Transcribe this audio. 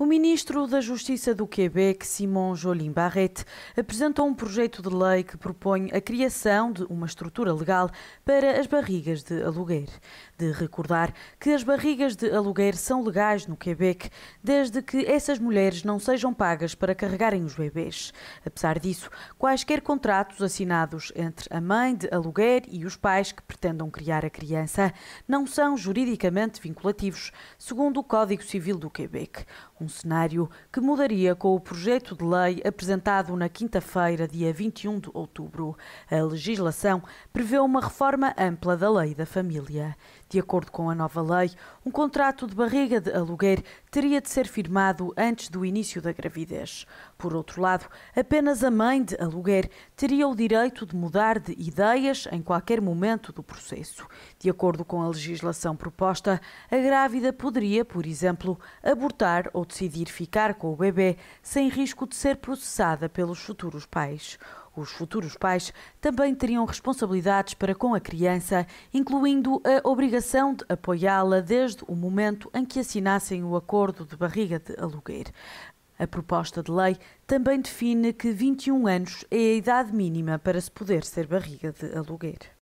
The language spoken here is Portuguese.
O ministro da Justiça do Quebec, Simon Jolin Barrette, apresentou um projeto de lei que propõe a criação de uma estrutura legal para as barrigas de aluguer. De recordar que as barrigas de aluguer são legais no Quebec, desde que essas mulheres não sejam pagas para carregarem os bebês. Apesar disso, quaisquer contratos assinados entre a mãe de aluguer e os pais que pretendam criar a criança não são juridicamente vinculativos, segundo o Código Civil do Quebec. Um um cenário que mudaria com o projeto de lei apresentado na quinta-feira, dia 21 de outubro. A legislação prevê uma reforma ampla da lei da família. De acordo com a nova lei, um contrato de barriga de aluguer teria de ser firmado antes do início da gravidez. Por outro lado, apenas a mãe de aluguer teria o direito de mudar de ideias em qualquer momento do processo. De acordo com a legislação proposta, a grávida poderia, por exemplo, abortar ou decidir decidir ficar com o bebê sem risco de ser processada pelos futuros pais. Os futuros pais também teriam responsabilidades para com a criança, incluindo a obrigação de apoiá-la desde o momento em que assinassem o acordo de barriga de aluguer. A proposta de lei também define que 21 anos é a idade mínima para se poder ser barriga de aluguer.